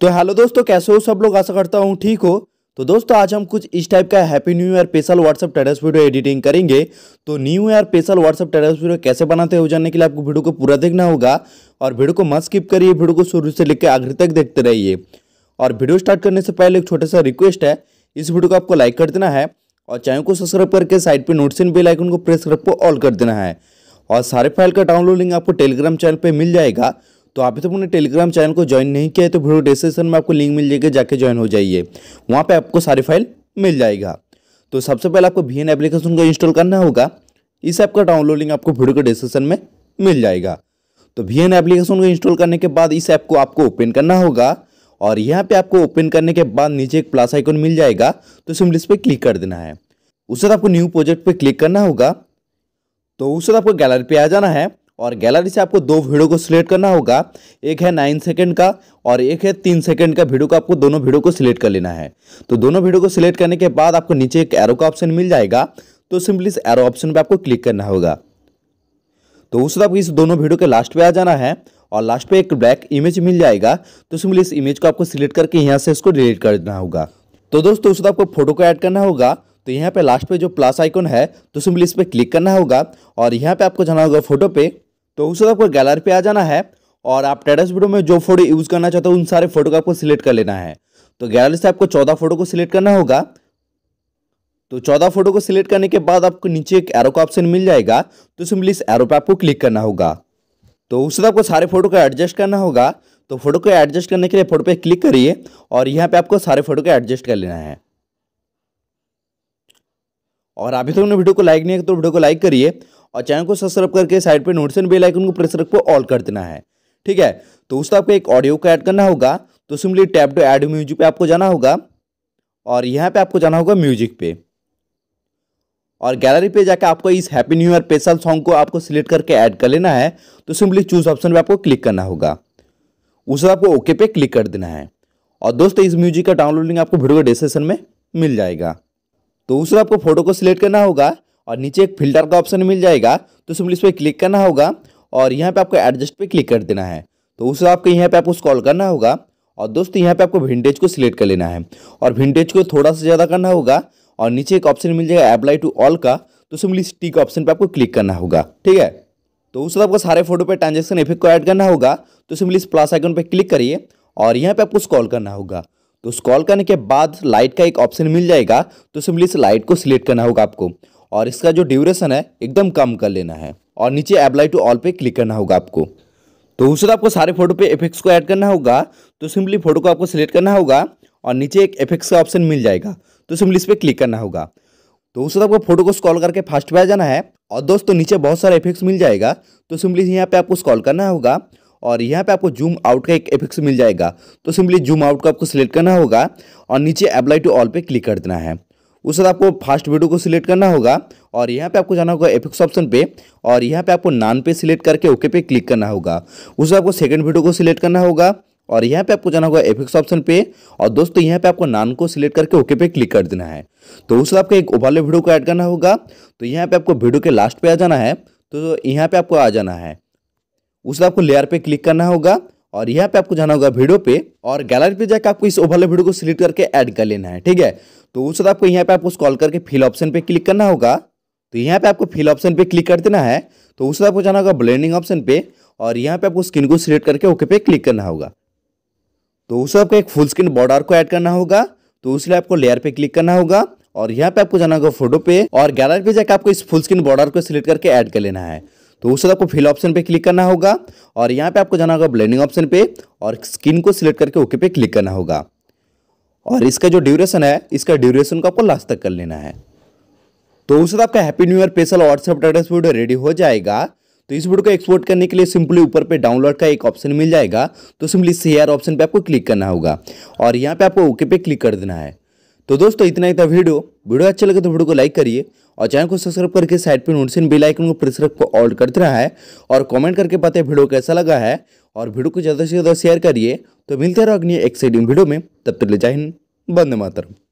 तो हेलो दोस्तों कैसे हो सब लोग आशा करता हूँ ठीक हो तो दोस्तों आज हम कुछ इस टाइप का happy new year special WhatsApp टेरस वीडियो एडिटिंग करेंगे तो न्यू ईयर स्पेशल व्हाट्सअप टेरस वीडियो कैसे बनाते हो जानने के लिए आपको वीडियो को पूरा देखना होगा और वीडियो को मत स्किप करिए वीडियो को शुरू से लेकर आखिर तक देखते रहिए और वीडियो स्टार्ट करने से पहले एक छोटा सा रिक्वेस्ट है इस वीडियो को आपको लाइक कर देना है और चैनल को सब्सक्राइब करके साइड पर नोटिस बेल आइकन को प्रेस कर ऑल कर देना है और सारे फाइल का डाउनलोड लिंक आपको टेलीग्राम चैनल पर मिल जाएगा तो अभी तक तो अपने टेलीग्राम चैनल को ज्वाइन नहीं किया है तो वीडियो डिस्क्रिप्शन में आपको लिंक मिल जाएगा जाके ज्वाइन हो जाइए वहाँ पर आपको सारी फाइल मिल जाएगा तो सबसे पहले आपको वी एन एप्लीकेशन को इंस्टॉल करना होगा इस ऐप का डाउनलोड लिंक आपको वीडियो के डिस्क्रिप्शन में मिल जाएगा तो वी एन एप्लीकेशन को इंस्टॉल करने के बाद इस ऐप को आपको ओपन करना होगा और यहाँ पे आपको ओपन करने के बाद नीचे एक प्लस आइकन मिल जाएगा तो सिम्पली इस पर क्लिक कर देना है उसके बाद आपको न्यू प्रोजेक्ट पर क्लिक करना होगा तो उस वक्त आपको गैलरी पे आ जाना है और गैलरी से आपको दो वीडियो को सिलेक्ट करना होगा एक है नाइन सेकेंड का और एक है तीन सेकेंड का वीडियो का आपको दोनों वीडियो को सिलेक्ट कर लेना है तो दोनों वीडियो को सिलेक्ट करने के बाद आपको नीचे एक एरो का ऑप्शन मिल जाएगा तो सिंपली इस एरो ऑप्शन पर आपको क्लिक करना होगा तो वक्त आपको इस दोनों वीडियो के लास्ट पर आ जाना है और लास्ट पर एक ब्लैक इमेज मिल जाएगा तो सिंपली इस इमेज को आपको सिलेक्ट करके यहाँ से इसको डिलीट कर देना होगा तो दोस्तों वक्त आपको फोटो को ऐड करना होगा तो यहाँ पे लास्ट पे जो प्लस आइकन है तो सिंपली इस पर क्लिक करना होगा और यहाँ पे आपको जाना होगा फोटो पे तो वक्त आपको गैलरी पे आ जाना है और आप टेडस वीडियो में जो फोटो यूज़ करना चाहते हो उन सारे फोटो को आपको सिलेक्ट कर लेना है तो गैलरी से आपको चौदह फोटो को सिलेक्ट करना होगा तो चौदह फोटो को सिलेक्ट करने के बाद आपको नीचे एक एरो का ऑप्शन मिल जाएगा तो सिंपली इस एरो पर आपको क्लिक करना होगा तो वक्त आपको सारे फोटो को एडजस्ट करना होगा तो फोटो को एडजस्ट करने के लिए फोटो पे क्लिक करिए और यहाँ पे आपको सारे फोटो को एडजस्ट कर लेना है और अभी तक तो वीडियो को लाइक नहीं किया तो वीडियो को लाइक करिए और चैनल को सब्सक्राइब करके साइड पर नोटिस बेल आइकन को प्रेस रखो ऑल कर देना है ठीक है तो उस आपको एक ऑडियो को ऐड करना होगा तो simply tap to add music पे आपको जाना होगा और यहाँ पे आपको जाना होगा म्यूजिक पे और गैलरी पे जाके आपको इस happy new year special song को आपको सिलेक्ट करके ऐड कर लेना है तो सिंपली चूज ऑप्शन पे आपको क्लिक करना होगा उस आपको ओके पे क्लिक कर देना है और दोस्तों इस म्यूजिक का डाउनलोड लिंक आपको वीडियो डिस्क्रिप्शन में मिल जाएगा तो उस आपको फोटो को सिलेक्ट करना होगा और नीचे एक फिल्टर का ऑप्शन मिल जाएगा तो सिंपली इस पर क्लिक करना होगा और यहाँ पे आपको एडजस्ट पे क्लिक कर देना है तो उस आपको यहाँ पे आपको स्कॉल करना होगा और दोस्तों यहाँ पे आपको विंटेज को सिलेक्ट कर लेना है और विंटेज को थोड़ा सा ज़्यादा करना होगा और नीचे एक ऑप्शन मिल जाएगा अप्लाई टू ऑल का तो सिंपली स्टिक ऑप्शन पर आपको क्लिक करना होगा ठीक है तो उस आपको सारे फोटो पर ट्रांजेक्शन इफेक्ट को ऐड करना होगा तो सिंपली इस प्लस आइकन पर क्लिक करिए और यहाँ पर आपको स्कॉल करना होगा तो स्क्रॉल करने के बाद लाइट का एक ऑप्शन मिल जाएगा तो सिंपली इस लाइट को सिलेक्ट करना होगा आपको और इसका जो ड्यूरेशन है एकदम कम कर लेना है और नीचे अप्लाई टू ऑल पे क्लिक करना होगा आपको तो वक्त आपको सारे फोटो पे इफेक्ट्स को ऐड करना होगा तो सिंपली फोटो को आपको सिलेक्ट करना होगा और नीचे एक इफेक्ट्स का ऑप्शन मिल जाएगा तो सिंपली इस पर क्लिक करना होगा तो वक्त आपको फोटो को स्कॉल करके फास्ट पे आ जाना है और दोस्तों नीचे बहुत सारे इफेक्ट्स मिल जाएगा तो सिंपली यहाँ पे आपको स्कॉल करना होगा और यहाँ पे आपको जूम आउट का एक इफेक्ट मिल जाएगा तो सिंपली जूम आउट का आपको सिलेक्ट करना होगा और नीचे अप्लाई टू ऑल पे क्लिक कर देना है उसके बाद आपको फास्ट वीडियो को सिलेक्ट करना होगा और यहाँ पे आपको जाना होगा एफिक्स ऑप्शन पे और यहाँ पे आपको नान पे सिलेक्ट करके ओके पे क्लिक करना होगा उसके आपको सेकेंड वीडियो को सिलेक्ट करना होगा और यहाँ पे आपको जाना होगा एफिक्स ऑप्शन पे और दोस्तों यहाँ पे आपको नान को सिलेक्ट करके ओके पे क्लिक कर देना है तो उस आपको एक उबाले वीडियो को ऐड करना होगा तो यहाँ पे आपको वीडियो के लास्ट पे आ जाना है तो यहाँ पे आपको आ जाना है उसके आपको लेयर पे क्लिक करना होगा और यहाँ पे आपको जाना होगा वीडियो पे और गैलरी पे जाकर आपको इस ओवरले वीडियो को सिलेक्ट करके ऐड कर लेना है ठीक है तो उस आपको यहाँ पे आपको स्कॉल करके फिल ऑप्शन पे क्लिक करना होगा तो यहाँ पे आपको फिल ऑप्शन पे क्लिक कर देना है तो उस आपको जाना होगा ब्लेंडिंग ऑप्शन पे और यहाँ पे आपको स्किन को सिलेक्ट करके ओके पे क्लिक करना होगा तो उस आपको एक फुल स्क्रीन बॉर्डर को ऐड करना होगा तो उसके आपको लेयर पे क्लिक करना होगा और यहाँ पे आपको जाना होगा फोटो पे और गैलरी पे जाकर आपको इस फुल स्क्रीन बॉर्डर को सिलेक्ट करके ऐड कर लेना है तो उसके आपको फिल ऑप्शन पे क्लिक करना होगा और यहाँ पे आपको जाना होगा ब्लेंडिंग ऑप्शन पे और स्किन को सिलेक्ट करके ओके पे क्लिक करना होगा और इसका जो ड्यूरेशन है इसका ड्यूरेशन को आपको लास्ट तक कर लेना है तो उसके आपका happy new year special WhatsApp data video ready हो जाएगा तो इस वीडियो को एक्सपोर्ट करने के लिए सिंपली ऊपर पे डाउनलोड का एक ऑप्शन मिल जाएगा तो सिंपली शेयर ऑप्शन पे आपको क्लिक करना होगा और यहाँ पे आपको ओके पे क्लिक कर देना है तो दोस्तों इतना ही था वीडियो वीडियो अच्छा लगे तो वीडियो को लाइक करिए और चैनल को सब्सक्राइब करके साइड पर नोटिस बिल आइकन को प्रेस रख को ऑल करते रहा है और कमेंट करके बताए वीडियो कैसा लगा है और वीडियो को ज़्यादा से ज़्यादा शेयर करिए तो मिलते रहो अग्नि एक्साइटिंग वीडियो में तब तक ले जाए बंद मातरम